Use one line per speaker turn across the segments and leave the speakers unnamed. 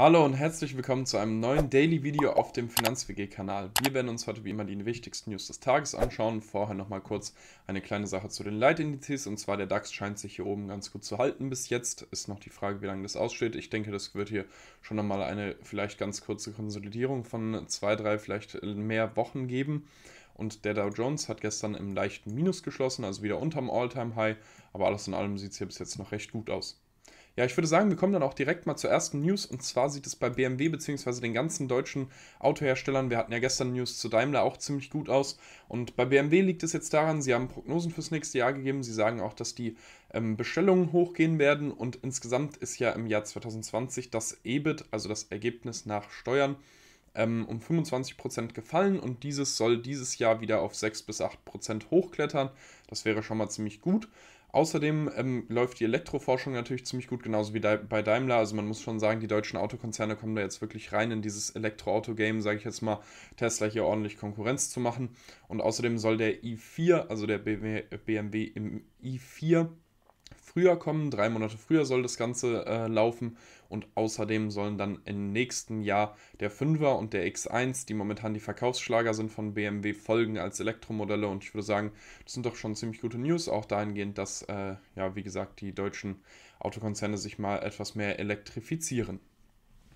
Hallo und herzlich willkommen zu einem neuen Daily Video auf dem Finanzwg-Kanal. Wir werden uns heute wie immer die wichtigsten News des Tages anschauen. Vorher nochmal kurz eine kleine Sache zu den Leitindizes und zwar der DAX scheint sich hier oben ganz gut zu halten bis jetzt. Ist noch die Frage, wie lange das aussteht. Ich denke, das wird hier schon nochmal eine vielleicht ganz kurze Konsolidierung von zwei, drei, vielleicht mehr Wochen geben. Und der Dow Jones hat gestern im leichten Minus geschlossen, also wieder unterm All-Time-High. Aber alles in allem sieht es hier bis jetzt noch recht gut aus. Ja, ich würde sagen, wir kommen dann auch direkt mal zur ersten News. Und zwar sieht es bei BMW bzw. den ganzen deutschen Autoherstellern, wir hatten ja gestern News zu Daimler, auch ziemlich gut aus. Und bei BMW liegt es jetzt daran, sie haben Prognosen fürs nächste Jahr gegeben. Sie sagen auch, dass die ähm, Bestellungen hochgehen werden. Und insgesamt ist ja im Jahr 2020 das EBIT, also das Ergebnis nach Steuern, ähm, um 25% gefallen und dieses soll dieses Jahr wieder auf 6 bis 8% hochklettern. Das wäre schon mal ziemlich gut. Außerdem ähm, läuft die Elektroforschung natürlich ziemlich gut, genauso wie bei Daimler. Also man muss schon sagen, die deutschen Autokonzerne kommen da jetzt wirklich rein in dieses Elektroauto-Game, sage ich jetzt mal, Tesla hier ordentlich Konkurrenz zu machen. Und außerdem soll der i4, also der BMW im i4, früher kommen. Drei Monate früher soll das Ganze äh, laufen. Und außerdem sollen dann im nächsten Jahr der 5er und der X1, die momentan die Verkaufsschlager sind von BMW, folgen als Elektromodelle. Und ich würde sagen, das sind doch schon ziemlich gute News, auch dahingehend, dass, äh, ja, wie gesagt, die deutschen Autokonzerne sich mal etwas mehr elektrifizieren.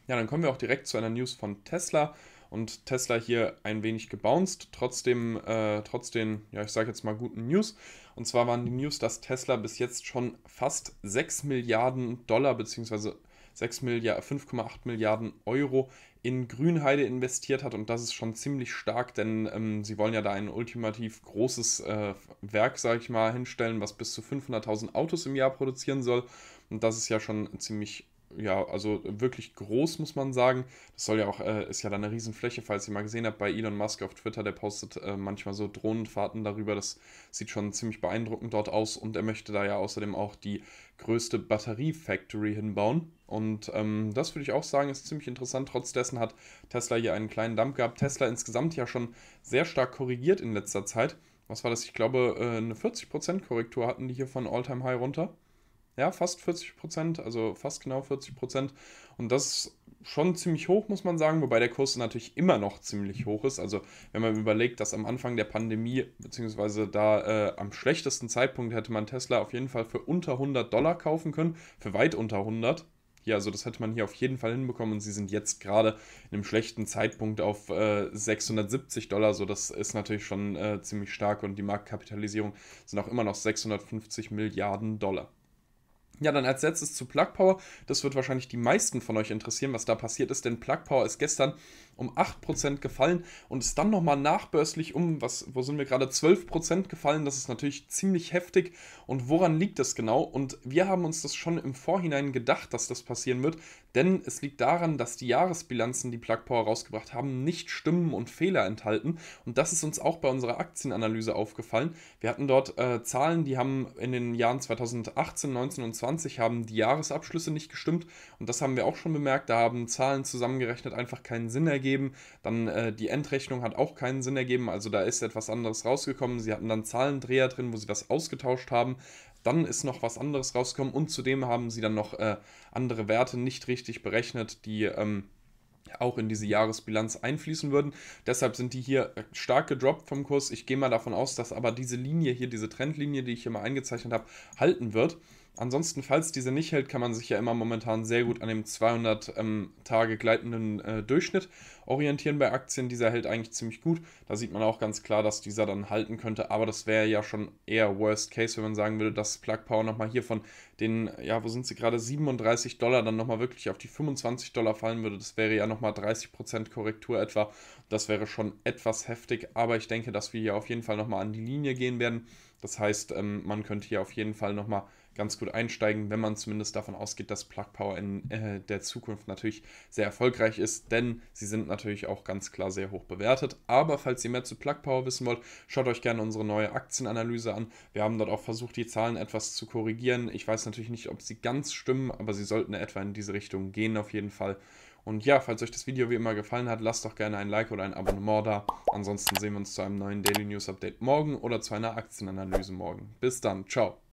Ja, dann kommen wir auch direkt zu einer News von Tesla und Tesla hier ein wenig gebounced, trotzdem, äh, trotz den, ja, ich sage jetzt mal guten News. Und zwar waren die News, dass Tesla bis jetzt schon fast 6 Milliarden Dollar bzw. 5,8 Milliarden Euro in Grünheide investiert hat und das ist schon ziemlich stark, denn ähm, sie wollen ja da ein ultimativ großes äh, Werk, sage ich mal, hinstellen, was bis zu 500.000 Autos im Jahr produzieren soll und das ist ja schon ziemlich ja, also wirklich groß, muss man sagen. Das soll ja auch, äh, ist ja dann eine Riesenfläche, falls ihr mal gesehen habt, bei Elon Musk auf Twitter, der postet äh, manchmal so Drohnenfahrten darüber. Das sieht schon ziemlich beeindruckend dort aus und er möchte da ja außerdem auch die größte Batterie-Factory hinbauen. Und ähm, das würde ich auch sagen, ist ziemlich interessant. Trotz dessen hat Tesla hier einen kleinen Dump gehabt. Tesla insgesamt ja schon sehr stark korrigiert in letzter Zeit. Was war das? Ich glaube, äh, eine 40% Korrektur hatten die hier von All-Time-High runter ja, fast 40 Prozent, also fast genau 40 Prozent. Und das schon ziemlich hoch, muss man sagen, wobei der Kurs natürlich immer noch ziemlich hoch ist. Also wenn man überlegt, dass am Anfang der Pandemie, beziehungsweise da äh, am schlechtesten Zeitpunkt hätte man Tesla auf jeden Fall für unter 100 Dollar kaufen können, für weit unter 100. Ja, also das hätte man hier auf jeden Fall hinbekommen und sie sind jetzt gerade in einem schlechten Zeitpunkt auf äh, 670 Dollar, so das ist natürlich schon äh, ziemlich stark und die Marktkapitalisierung sind auch immer noch 650 Milliarden Dollar. Ja, dann als letztes zu Plug Power. Das wird wahrscheinlich die meisten von euch interessieren, was da passiert ist, denn Plug Power ist gestern um 8% gefallen und ist dann nochmal nachbörslich um, was, wo sind wir gerade, 12% gefallen. Das ist natürlich ziemlich heftig. Und woran liegt das genau? Und wir haben uns das schon im Vorhinein gedacht, dass das passieren wird, denn es liegt daran, dass die Jahresbilanzen, die Plug Power rausgebracht haben, nicht stimmen und Fehler enthalten. Und das ist uns auch bei unserer Aktienanalyse aufgefallen. Wir hatten dort äh, Zahlen, die haben in den Jahren 2018, 19 und 20 2020 haben die Jahresabschlüsse nicht gestimmt und das haben wir auch schon bemerkt. Da haben Zahlen zusammengerechnet einfach keinen Sinn ergeben. Dann äh, die Endrechnung hat auch keinen Sinn ergeben. Also da ist etwas anderes rausgekommen. Sie hatten dann Zahlendreher drin, wo sie das ausgetauscht haben. Dann ist noch was anderes rausgekommen und zudem haben sie dann noch äh, andere Werte nicht richtig berechnet, die ähm, auch in diese Jahresbilanz einfließen würden. Deshalb sind die hier stark gedroppt vom Kurs. Ich gehe mal davon aus, dass aber diese Linie hier, diese Trendlinie, die ich hier mal eingezeichnet habe, halten wird. Ansonsten, falls diese nicht hält, kann man sich ja immer momentan sehr gut an dem 200 ähm, Tage gleitenden äh, Durchschnitt orientieren bei Aktien. Dieser hält eigentlich ziemlich gut. Da sieht man auch ganz klar, dass dieser dann halten könnte. Aber das wäre ja schon eher Worst Case, wenn man sagen würde, dass Plug Power nochmal hier von den, ja, wo sind sie gerade, 37 Dollar dann nochmal wirklich auf die 25 Dollar fallen würde. Das wäre ja nochmal 30% Korrektur etwa. Das wäre schon etwas heftig. Aber ich denke, dass wir hier auf jeden Fall nochmal an die Linie gehen werden. Das heißt, ähm, man könnte hier auf jeden Fall nochmal ganz gut einsteigen, wenn man zumindest davon ausgeht, dass Plug Power in äh, der Zukunft natürlich sehr erfolgreich ist, denn sie sind natürlich auch ganz klar sehr hoch bewertet. Aber falls ihr mehr zu Plug Power wissen wollt, schaut euch gerne unsere neue Aktienanalyse an. Wir haben dort auch versucht, die Zahlen etwas zu korrigieren. Ich weiß natürlich nicht, ob sie ganz stimmen, aber sie sollten etwa in diese Richtung gehen auf jeden Fall. Und ja, falls euch das Video wie immer gefallen hat, lasst doch gerne ein Like oder ein Abonnement da. Ansonsten sehen wir uns zu einem neuen Daily News Update morgen oder zu einer Aktienanalyse morgen. Bis dann, ciao.